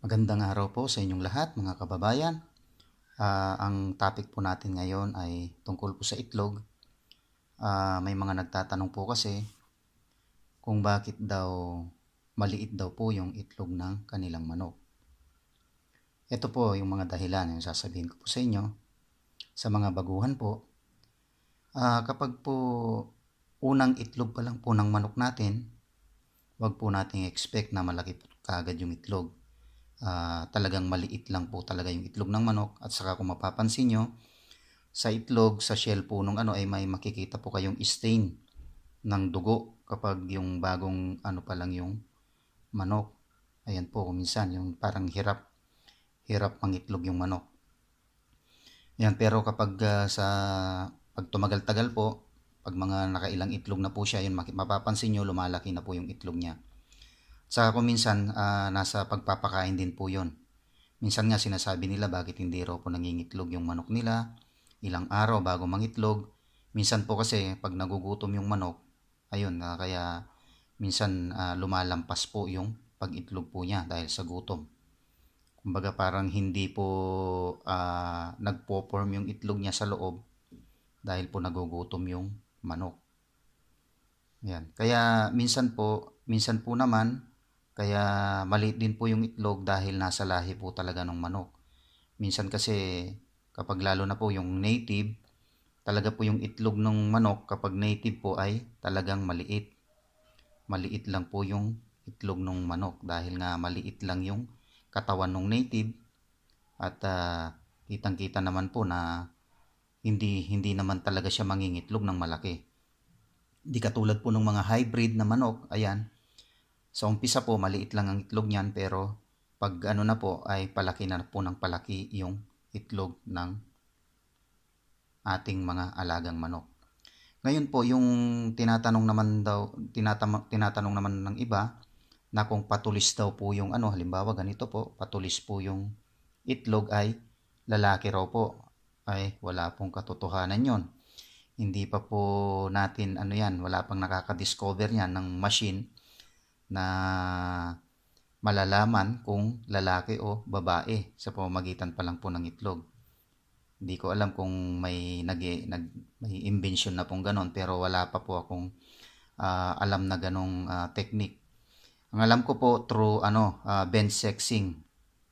Magandang araw po sa inyong lahat mga kababayan. Uh, ang topic po natin ngayon ay tungkol po sa itlog. Uh, may mga nagtatanong po kasi kung bakit daw maliit daw po yung itlog ng kanilang manok. Ito po yung mga dahilan yung sasabihin ko po sa inyo sa mga baguhan po. Uh, kapag po unang itlog pa lang po ng manok natin, wag po nating expect na malaki po kaagad yung itlog. Uh, talagang maliit lang po talaga yung itlog ng manok at saka kung mapapansin nyo, sa itlog, sa shell po nung ano ay eh, may makikita po kayong stain ng dugo kapag yung bagong ano pa lang yung manok. Ayan po, minsan yung parang hirap, hirap mangitlog yung manok. Ayan, pero kapag uh, sa pag tumagal-tagal po, pag mga nakailang itlog na po siya, yun, mapapansin nyo, lumalaki na po yung itlog niya. Sa po minsan, uh, nasa pagpapakain din po yun. Minsan nga sinasabi nila bakit hindi raw po nangingitlog yung manok nila, ilang araw bago mangitlog. Minsan po kasi pag nagugutom yung manok, ayun, uh, kaya minsan uh, lumalampas po yung pag-itlog po niya dahil sa gutom. Kumbaga parang hindi po uh, nagpo-form yung itlog niya sa loob dahil po nagugutom yung manok. Yan. Kaya minsan po, minsan po naman, kaya maliit din po yung itlog dahil nasa lahi po talaga ng manok. Minsan kasi kapag lalo na po yung native, talaga po yung itlog ng manok kapag native po ay talagang maliit. Maliit lang po yung itlog ng manok dahil nga maliit lang yung katawan ng native at uh, kitang-kita naman po na hindi hindi naman talaga siya mangingitlog ng malaki. Di katulad po ng mga hybrid na manok, ayan. Sa umpisa po maliit lang ang itlog niyan pero pag ano na po ay palaki na po ng palaki yung itlog ng ating mga alagang manok. Ngayon po yung tinatanong naman daw tinatanong, tinatanong naman ng iba na kung patulis daw po yung ano halimbawa ganito po patulis po yung itlog ay lalaki raw po ay wala pong katotohanan yon. Hindi pa po natin ano yan, wala pang nakaka-discover yan ng machine na malalaman kung lalaki o babae sa pamamagitan pa lang po ng itlog. Hindi ko alam kung may nag, nag may invention na pong ganon pero wala pa po akong uh, alam na ganong uh, technique. Ang alam ko po through ano uh, ah, bench sexing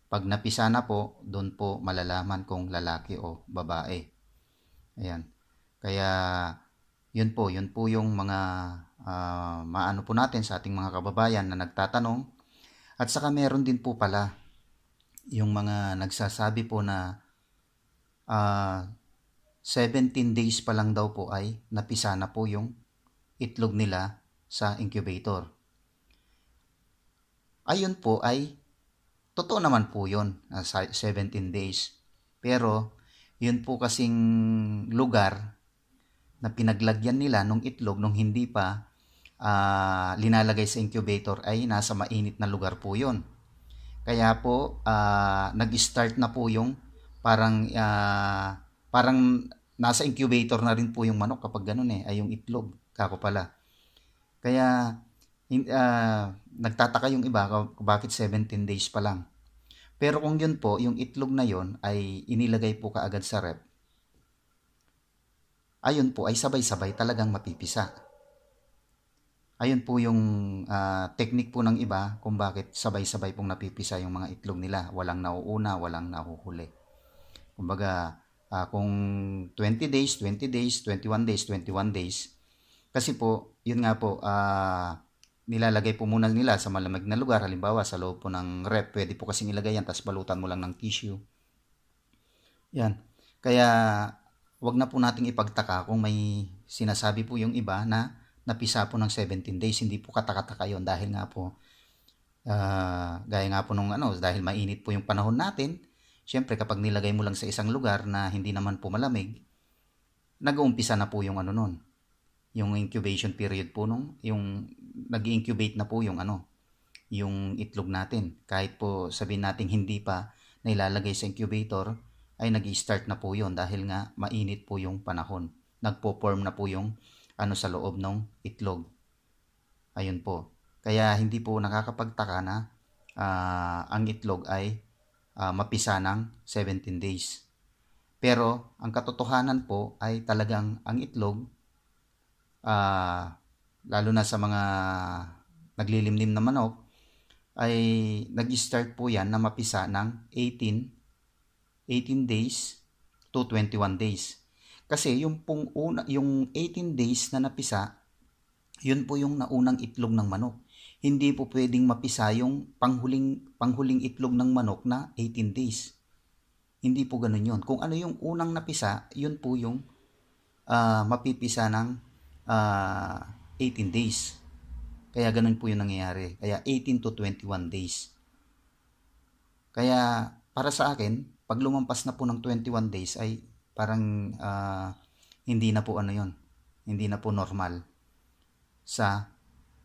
pag napisa na po, doon po malalaman kung lalaki o babae. Ayan. Kaya, yun po, yun po yung mga uh, maano po natin sa ating mga kababayan na nagtatanong. At saka meron din po pala yung mga nagsasabi po na uh, ah, 17 days pa lang daw po ay napisa na po yung itlog nila sa incubator. Ayun po ay Totoo naman po yun, 17 days. Pero, yun po kasing lugar na pinaglagyan nila nung itlog, nung hindi pa uh, linalagay sa incubator ay nasa mainit na lugar po yun. Kaya po, uh, nag-start na po yung parang, uh, parang nasa incubator na rin po yung manok kapag ganun eh, ay yung itlog, kako pala. Kaya uh, nagtataka yung iba bakit 17 days pa lang. Pero kung yun po, yung itlog na yon ay inilagay po kaagad sa rep, ayun po ay sabay-sabay talagang mapipisa. Ayun po yung uh, technique po ng iba kung bakit sabay-sabay pong napipisa yung mga itlog nila. Walang nauuna, walang nahuhuli. Kumbaga, uh, kung 20 days, 20 days, 21 days, 21 days, kasi po, yun nga po, uh, nilalagay po muna nila sa malamig na lugar, halimbawa sa loob po ng rep, pwede po kasing ilagay yan, tapos balutan mo lang ng tissue. Yan. Kaya, wag na po nating ipagtaka kung may sinasabi po yung iba na napisa po ng 17 days, hindi po katakataka yon dahil nga po, uh, gaya nga po nung ano, dahil mainit po yung panahon natin, syempre kapag nilagay mo lang sa isang lugar na hindi naman po malamig, nag-uumpisa na po yung ano nun, yung incubation period po nung, yung mag-incubate na po yung ano, yung itlog natin. Kahit po sabihin natin hindi pa nailalagay sa incubator, ay nag start na po yon dahil nga mainit po yung panahon. Nagpo-form na po yung ano sa loob ng itlog. Ayun po. Kaya hindi po nakakapagtaka na uh, ang itlog ay uh, mapisa ng 17 days. Pero ang katotohanan po ay talagang ang itlog uh, lalo na sa mga naglilimlim na manok, ay nag-start po yan na mapisa ng 18, 18 days to 21 days. Kasi yung, pong una, yung 18 days na napisa, yun po yung naunang itlog ng manok. Hindi po pwedeng mapisa yung panghuling, panghuling itlog ng manok na 18 days. Hindi po ganun yun. Kung ano yung unang napisa, yun po yung uh, mapipisa ng uh, 18 days. Kaya ganun po yung nangyayari. Kaya 18 to 21 days. Kaya para sa akin, pag lumampas na po ng 21 days ay parang uh, hindi na po ano yon hindi na po normal sa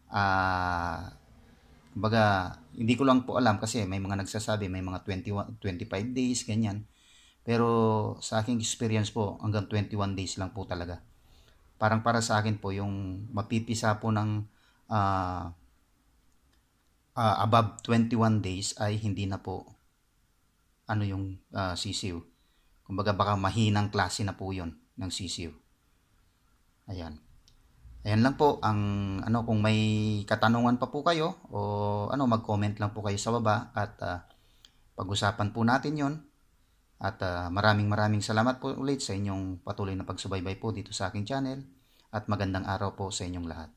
uh, ah, baga hindi ko lang po alam kasi may mga nagsasabi may mga 21 25 days ganyan pero sa aking experience po hanggang 21 days lang po talaga parang para sa akin po yung mapipisa po ng uh, uh, above 21 days ay hindi na po ano yung uh, sisiw. Kumbaga baka mahinang klase na po yon ng sisiw. Ayan. Ayan lang po ang ano kung may katanungan pa po kayo o ano mag-comment lang po kayo sa baba at uh, pag-usapan po natin yon at uh, maraming maraming salamat po ulit sa inyong patuloy na pagsubaybay po dito sa aking channel at magandang araw po sa inyong lahat.